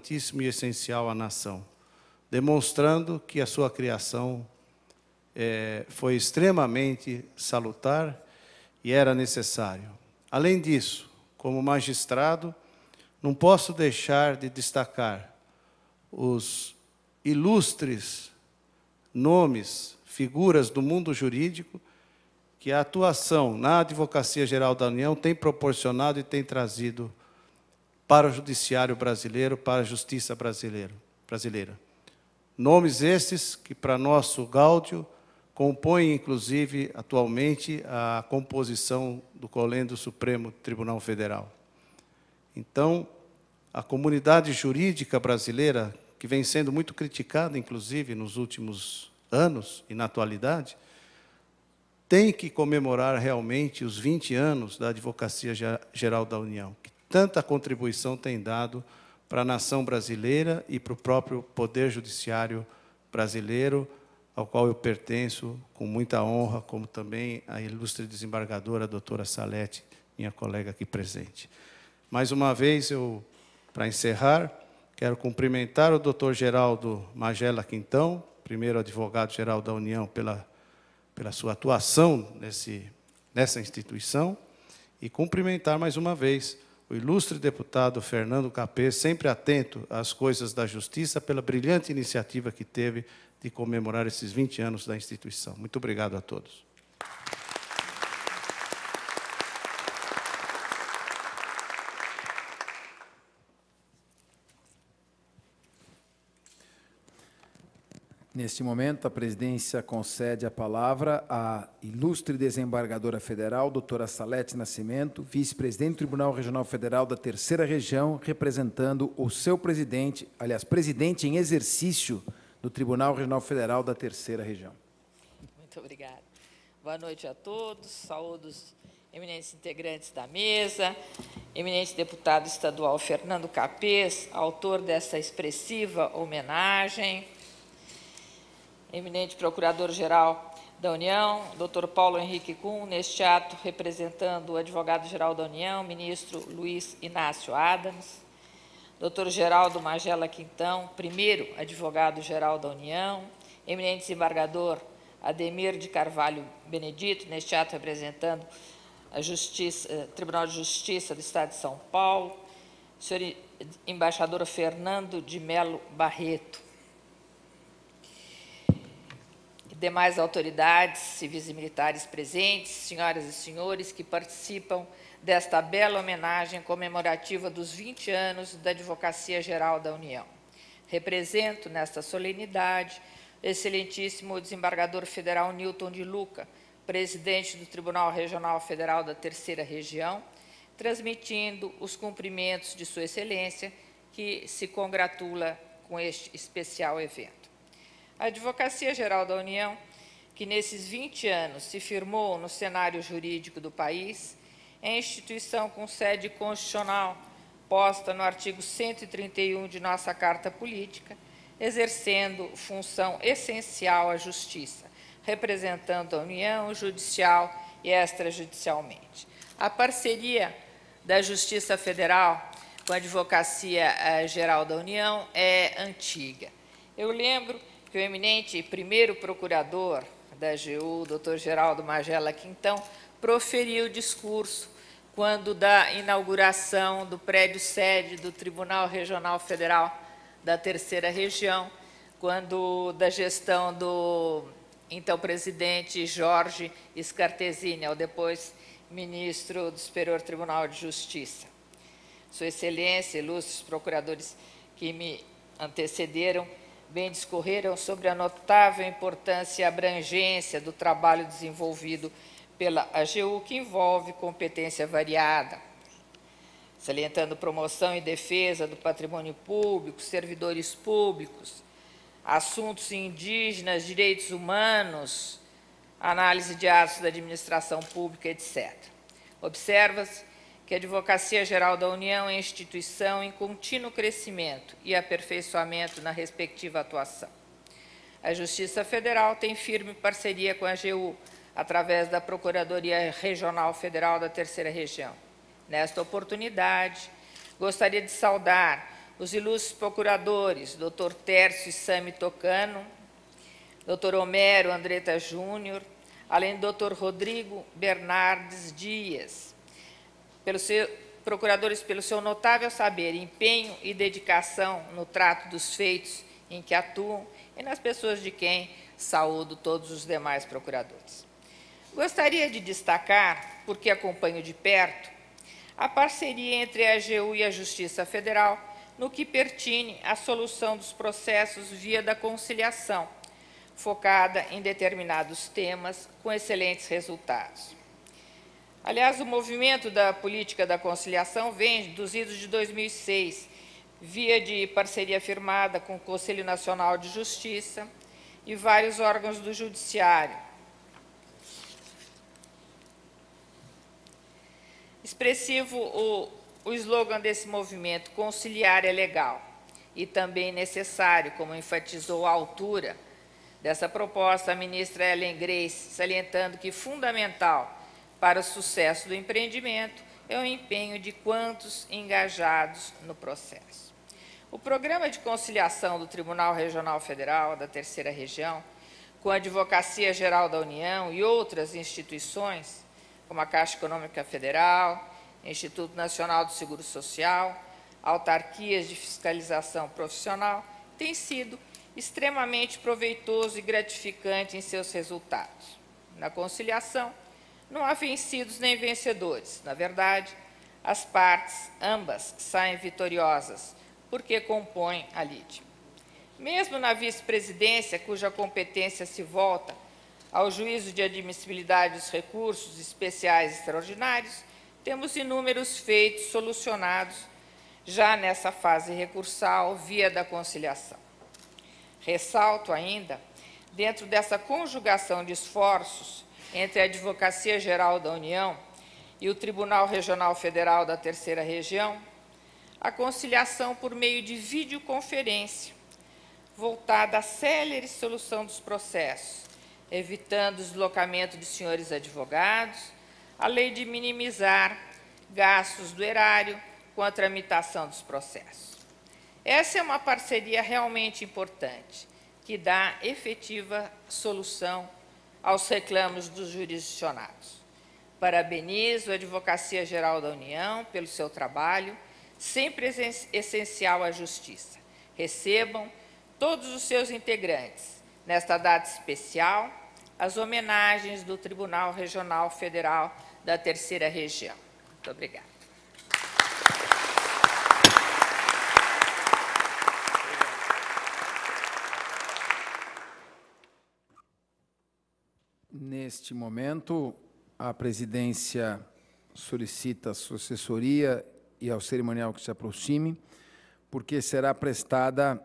importantíssimo e essencial à nação, demonstrando que a sua criação é, foi extremamente salutar e era necessário. Além disso, como magistrado, não posso deixar de destacar os ilustres nomes, figuras do mundo jurídico que a atuação na Advocacia Geral da União tem proporcionado e tem trazido para o judiciário brasileiro, para a justiça brasileira, brasileira. Nomes estes que, para nosso gáudio, compõem, inclusive, atualmente, a composição do Colém do Supremo Tribunal Federal. Então, a comunidade jurídica brasileira, que vem sendo muito criticada, inclusive, nos últimos anos e na atualidade, tem que comemorar realmente os 20 anos da Advocacia Geral da União, que tanta contribuição tem dado para a nação brasileira e para o próprio Poder Judiciário brasileiro, ao qual eu pertenço com muita honra, como também a ilustre desembargadora a doutora Salete, minha colega aqui presente. Mais uma vez, eu, para encerrar, quero cumprimentar o doutor Geraldo Magela Quintão, primeiro advogado-geral da União, pela, pela sua atuação nesse, nessa instituição, e cumprimentar mais uma vez o ilustre deputado Fernando Capê, sempre atento às coisas da justiça, pela brilhante iniciativa que teve de comemorar esses 20 anos da instituição. Muito obrigado a todos. Neste momento, a presidência concede a palavra à ilustre desembargadora federal, doutora Salete Nascimento, vice-presidente do Tribunal Regional Federal da Terceira Região, representando o seu presidente, aliás, presidente em exercício do Tribunal Regional Federal da Terceira Região. Muito obrigada. Boa noite a todos, saúdos eminentes integrantes da mesa, eminente deputado estadual Fernando Capês, autor dessa expressiva homenagem, eminente Procurador-Geral da União, Dr. Paulo Henrique Kuhn, neste ato representando o Advogado-Geral da União, ministro Luiz Inácio Adams, Dr. Geraldo Magela Quintão, primeiro Advogado-Geral da União, eminente desembargador Ademir de Carvalho Benedito, neste ato representando a Justiça, eh, Tribunal de Justiça do Estado de São Paulo, senhor embaixador Fernando de Melo Barreto, demais autoridades civis e militares presentes, senhoras e senhores que participam desta bela homenagem comemorativa dos 20 anos da Advocacia Geral da União. Represento nesta solenidade excelentíssimo desembargador federal Newton de Luca, presidente do Tribunal Regional Federal da Terceira Região, transmitindo os cumprimentos de Sua Excelência, que se congratula com este especial evento a Advocacia Geral da União, que nesses 20 anos se firmou no cenário jurídico do país, é instituição com sede constitucional, posta no artigo 131 de nossa Carta Política, exercendo função essencial à justiça, representando a União judicial e extrajudicialmente. A parceria da Justiça Federal com a Advocacia eh, Geral da União é antiga. Eu lembro que o eminente primeiro procurador da AGU, doutor Geraldo Magela Quintão, proferiu discurso quando da inauguração do prédio sede do Tribunal Regional Federal da Terceira Região, quando da gestão do então presidente Jorge Scartesini, ao depois ministro do Superior Tribunal de Justiça. Sua Excelência, ilustres procuradores que me antecederam, bem discorreram sobre a notável importância e abrangência do trabalho desenvolvido pela AGU, que envolve competência variada, salientando promoção e defesa do patrimônio público, servidores públicos, assuntos indígenas, direitos humanos, análise de atos da administração pública, etc. Observa-se que a Advocacia Geral da União é instituição em contínuo crescimento e aperfeiçoamento na respectiva atuação. A Justiça Federal tem firme parceria com a AGU, através da Procuradoria Regional Federal da Terceira Região. Nesta oportunidade, gostaria de saudar os ilustres procuradores, Dr. Tércio Sami Tocano, Dr. Homero Andreta Júnior, além do Dr. Rodrigo Bernardes Dias, pelo seu, procuradores pelo seu notável saber, empenho e dedicação no trato dos feitos em que atuam e nas pessoas de quem saúdo todos os demais procuradores. Gostaria de destacar, porque acompanho de perto, a parceria entre a AGU e a Justiça Federal no que pertine à solução dos processos via da conciliação, focada em determinados temas com excelentes resultados. Aliás, o movimento da política da conciliação vem dos idos de 2006, via de parceria firmada com o Conselho Nacional de Justiça e vários órgãos do Judiciário. Expressivo o, o slogan desse movimento, conciliar é legal e também necessário, como enfatizou a altura dessa proposta a ministra Ellen Grace, salientando que fundamental para o sucesso do empreendimento, é o empenho de quantos engajados no processo. O Programa de Conciliação do Tribunal Regional Federal da Terceira Região, com a Advocacia Geral da União e outras instituições, como a Caixa Econômica Federal, Instituto Nacional do Seguro Social, autarquias de fiscalização profissional, tem sido extremamente proveitoso e gratificante em seus resultados. Na conciliação, não há vencidos nem vencedores. Na verdade, as partes, ambas, saem vitoriosas, porque compõem a lide. Mesmo na vice-presidência, cuja competência se volta ao juízo de admissibilidade dos recursos especiais extraordinários, temos inúmeros feitos solucionados já nessa fase recursal via da conciliação. Ressalto ainda, dentro dessa conjugação de esforços, entre a Advocacia Geral da União e o Tribunal Regional Federal da Terceira Região a conciliação por meio de videoconferência, voltada à célere solução dos processos, evitando o deslocamento de senhores advogados, além de minimizar gastos do erário com a tramitação dos processos. Essa é uma parceria realmente importante, que dá efetiva solução aos reclamos dos jurisdicionados. Parabenizo a Advocacia Geral da União pelo seu trabalho, sempre essencial à justiça. Recebam todos os seus integrantes, nesta data especial, as homenagens do Tribunal Regional Federal da Terceira Região. Muito obrigada. Neste momento, a presidência solicita à sucessoria e ao cerimonial que se aproxime, porque será prestada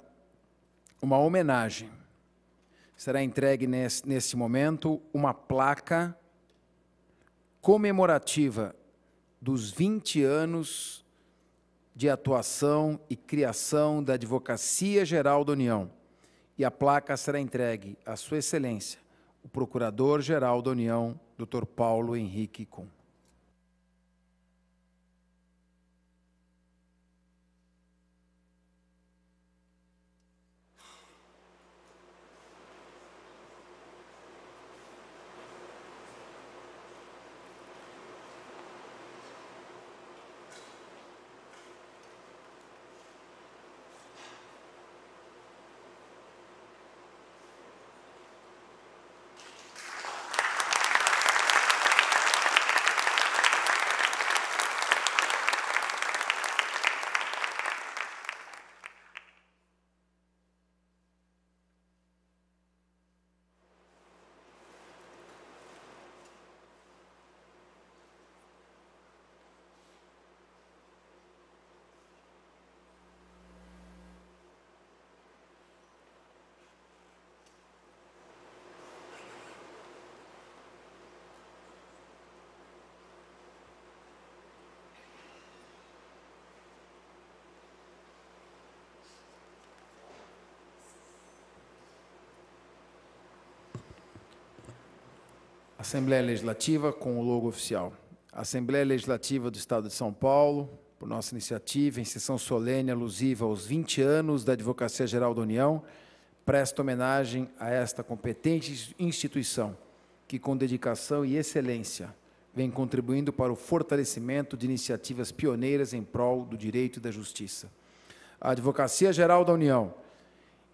uma homenagem. Será entregue nesse, nesse momento uma placa comemorativa dos 20 anos de atuação e criação da Advocacia Geral da União. E a placa será entregue à Sua Excelência, o Procurador-Geral da União, Dr. Paulo Henrique Kuhn. Assembleia Legislativa com o logo oficial. Assembleia Legislativa do Estado de São Paulo, por nossa iniciativa, em sessão solene alusiva aos 20 anos da Advocacia Geral da União, presta homenagem a esta competente instituição, que com dedicação e excelência vem contribuindo para o fortalecimento de iniciativas pioneiras em prol do direito e da justiça. A Advocacia Geral da União,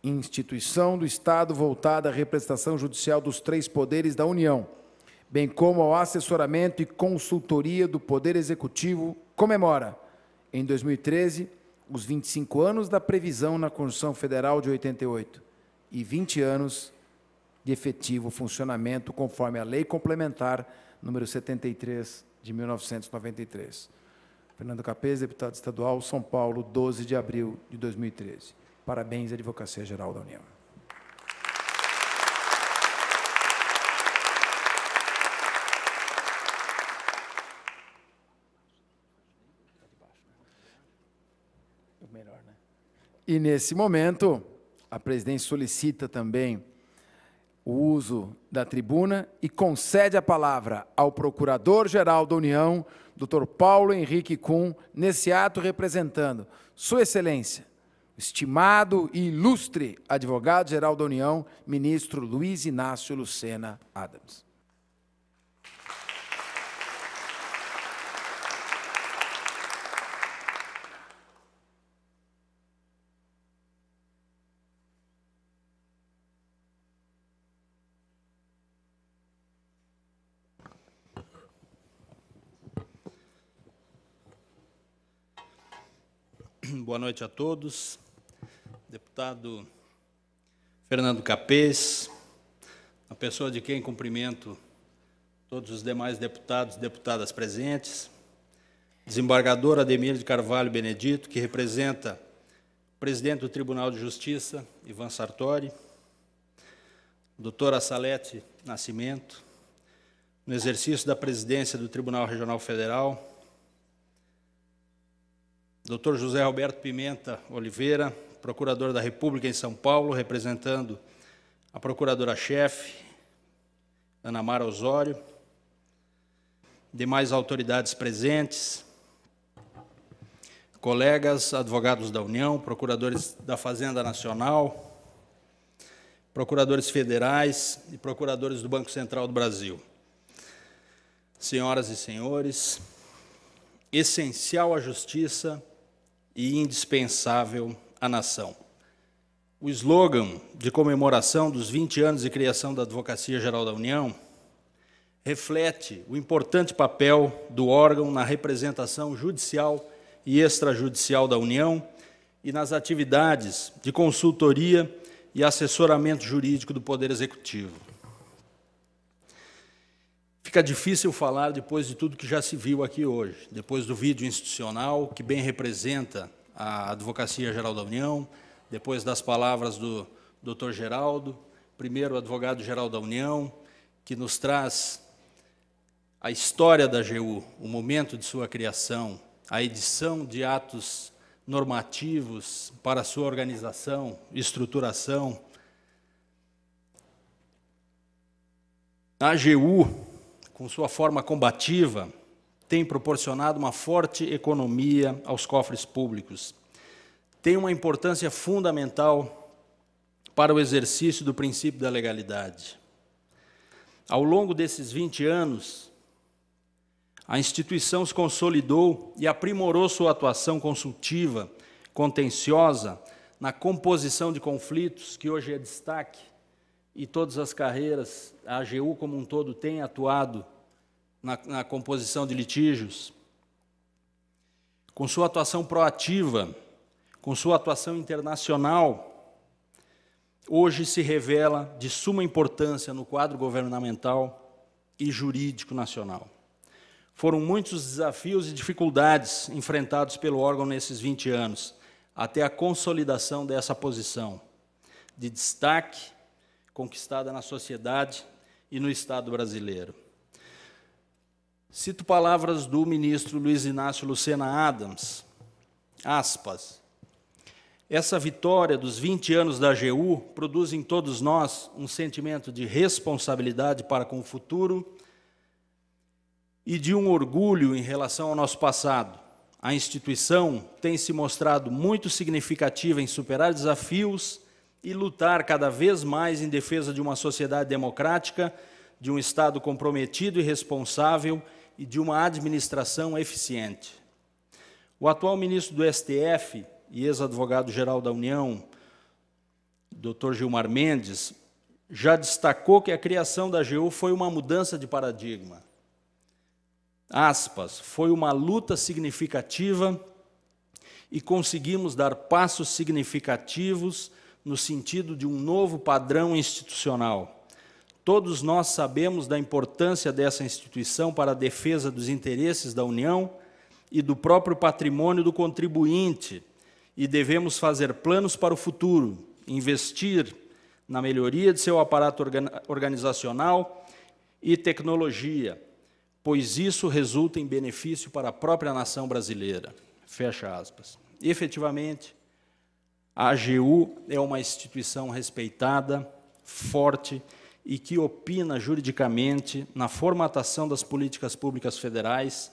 instituição do Estado voltada à representação judicial dos três poderes da União, bem como ao assessoramento e consultoria do Poder Executivo, comemora, em 2013, os 25 anos da previsão na Constituição Federal de 88 e 20 anos de efetivo funcionamento conforme a Lei Complementar número 73 de 1993. Fernando Capês, deputado estadual, São Paulo, 12 de abril de 2013. Parabéns, Advocacia Geral da União. melhor, né? E nesse momento, a presidente solicita também o uso da tribuna e concede a palavra ao Procurador-Geral da União, doutor Paulo Henrique Kuhn, nesse ato representando Sua Excelência, estimado e ilustre advogado-geral da União, ministro Luiz Inácio Lucena Adams. boa noite a todos. Deputado Fernando Capês, a pessoa de quem cumprimento todos os demais deputados e deputadas presentes, desembargador Ademir de Carvalho Benedito, que representa o presidente do Tribunal de Justiça, Ivan Sartori, doutora Salete Nascimento, no exercício da presidência do Tribunal Regional Federal, Dr. José Roberto Pimenta Oliveira, procurador da República em São Paulo, representando a procuradora-chefe, Ana Mara Osório, demais autoridades presentes, colegas, advogados da União, procuradores da Fazenda Nacional, procuradores federais e procuradores do Banco Central do Brasil. Senhoras e senhores, essencial à justiça e indispensável à nação. O slogan de comemoração dos 20 anos de criação da Advocacia Geral da União reflete o importante papel do órgão na representação judicial e extrajudicial da União e nas atividades de consultoria e assessoramento jurídico do Poder Executivo. Fica difícil falar depois de tudo que já se viu aqui hoje, depois do vídeo institucional, que bem representa a Advocacia Geral da União, depois das palavras do Dr. Geraldo, primeiro advogado-geral da União, que nos traz a história da AGU, o momento de sua criação, a edição de atos normativos para sua organização, estruturação. A AGU com sua forma combativa, tem proporcionado uma forte economia aos cofres públicos. Tem uma importância fundamental para o exercício do princípio da legalidade. Ao longo desses 20 anos, a instituição se consolidou e aprimorou sua atuação consultiva, contenciosa, na composição de conflitos, que hoje é destaque, e todas as carreiras, a AGU como um todo tem atuado na, na composição de litígios, com sua atuação proativa, com sua atuação internacional, hoje se revela de suma importância no quadro governamental e jurídico nacional. Foram muitos os desafios e dificuldades enfrentados pelo órgão nesses 20 anos, até a consolidação dessa posição de destaque conquistada na sociedade e no Estado brasileiro. Cito palavras do ministro Luiz Inácio Lucena Adams, aspas. Essa vitória dos 20 anos da AGU produz em todos nós um sentimento de responsabilidade para com o futuro e de um orgulho em relação ao nosso passado. A instituição tem se mostrado muito significativa em superar desafios e lutar cada vez mais em defesa de uma sociedade democrática, de um Estado comprometido e responsável e de uma administração eficiente. O atual ministro do STF e ex-advogado-geral da União, Dr. Gilmar Mendes, já destacou que a criação da AGU foi uma mudança de paradigma. Aspas, foi uma luta significativa e conseguimos dar passos significativos no sentido de um novo padrão institucional Todos nós sabemos da importância dessa instituição para a defesa dos interesses da União e do próprio patrimônio do contribuinte, e devemos fazer planos para o futuro, investir na melhoria de seu aparato organizacional e tecnologia, pois isso resulta em benefício para a própria nação brasileira. Fecha aspas. Efetivamente, a AGU é uma instituição respeitada, forte e e que opina juridicamente na formatação das políticas públicas federais,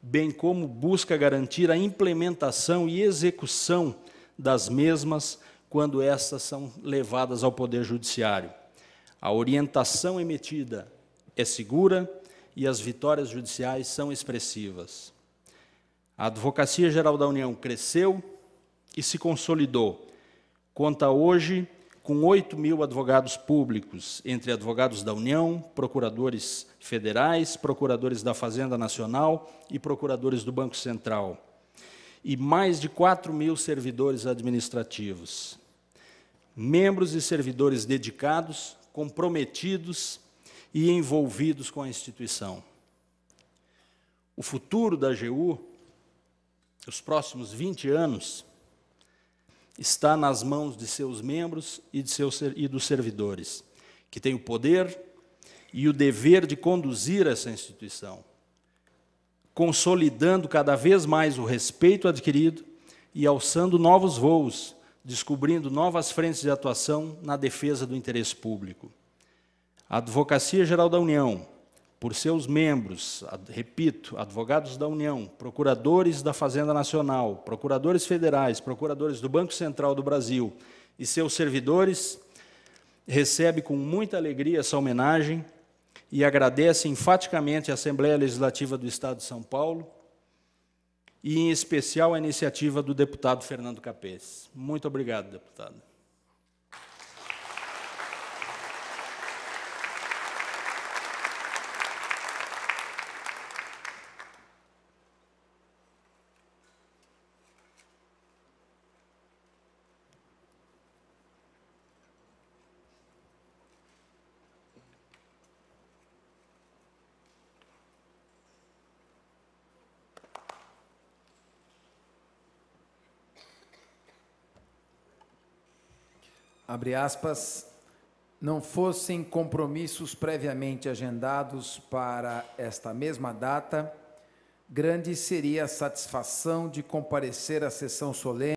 bem como busca garantir a implementação e execução das mesmas quando estas são levadas ao Poder Judiciário. A orientação emitida é segura e as vitórias judiciais são expressivas. A Advocacia Geral da União cresceu e se consolidou. Conta hoje com 8 mil advogados públicos, entre advogados da União, procuradores federais, procuradores da Fazenda Nacional e procuradores do Banco Central, e mais de 4 mil servidores administrativos. Membros e servidores dedicados, comprometidos e envolvidos com a instituição. O futuro da AGU, os próximos 20 anos, está nas mãos de seus membros e, de seus, e dos servidores, que têm o poder e o dever de conduzir essa instituição, consolidando cada vez mais o respeito adquirido e alçando novos voos, descobrindo novas frentes de atuação na defesa do interesse público. A Advocacia Geral da União, por seus membros, repito, advogados da União, procuradores da Fazenda Nacional, procuradores federais, procuradores do Banco Central do Brasil e seus servidores, recebe com muita alegria essa homenagem e agradece enfaticamente a Assembleia Legislativa do Estado de São Paulo e, em especial, a iniciativa do deputado Fernando Capes. Muito obrigado, deputado. abre aspas, não fossem compromissos previamente agendados para esta mesma data, grande seria a satisfação de comparecer à sessão solene